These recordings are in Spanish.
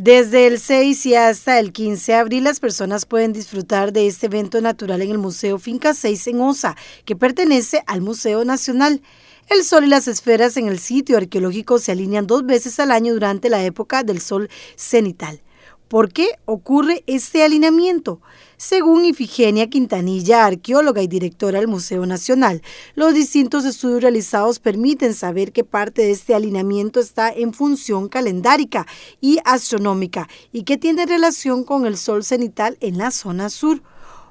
Desde el 6 y hasta el 15 de abril las personas pueden disfrutar de este evento natural en el Museo Finca 6 en Osa, que pertenece al Museo Nacional. El sol y las esferas en el sitio arqueológico se alinean dos veces al año durante la época del sol cenital. ¿Por qué ocurre este alineamiento? Según Ifigenia Quintanilla, arqueóloga y directora del Museo Nacional, los distintos estudios realizados permiten saber que parte de este alineamiento está en función calendárica y astronómica y que tiene relación con el sol cenital en la zona sur.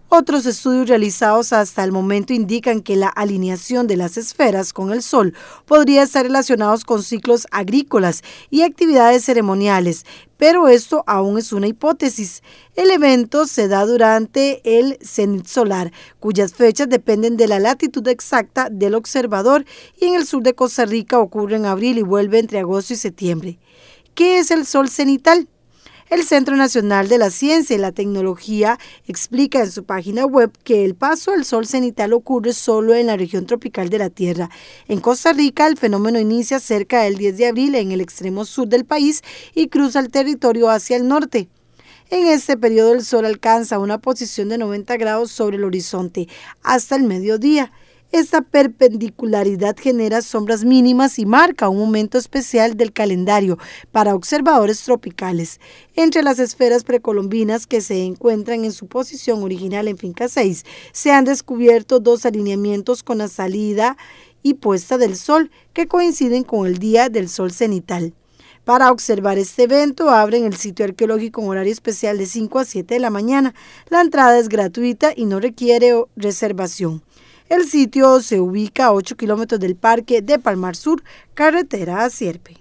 Otros estudios realizados hasta el momento indican que la alineación de las esferas con el sol podría estar relacionados con ciclos agrícolas y actividades ceremoniales, pero esto aún es una hipótesis. El evento se da durante el cenit solar, cuyas fechas dependen de la latitud exacta del observador y en el sur de Costa Rica ocurre en abril y vuelve entre agosto y septiembre. ¿Qué es el sol cenital? El Centro Nacional de la Ciencia y la Tecnología explica en su página web que el paso al sol cenital ocurre solo en la región tropical de la Tierra. En Costa Rica, el fenómeno inicia cerca del 10 de abril en el extremo sur del país y cruza el territorio hacia el norte. En este periodo el sol alcanza una posición de 90 grados sobre el horizonte hasta el mediodía. Esta perpendicularidad genera sombras mínimas y marca un momento especial del calendario para observadores tropicales. Entre las esferas precolombinas que se encuentran en su posición original en Finca 6, se han descubierto dos alineamientos con la salida y puesta del sol que coinciden con el día del sol cenital. Para observar este evento abren el sitio arqueológico en horario especial de 5 a 7 de la mañana. La entrada es gratuita y no requiere reservación. El sitio se ubica a 8 kilómetros del Parque de Palmar Sur, carretera a Sierpe.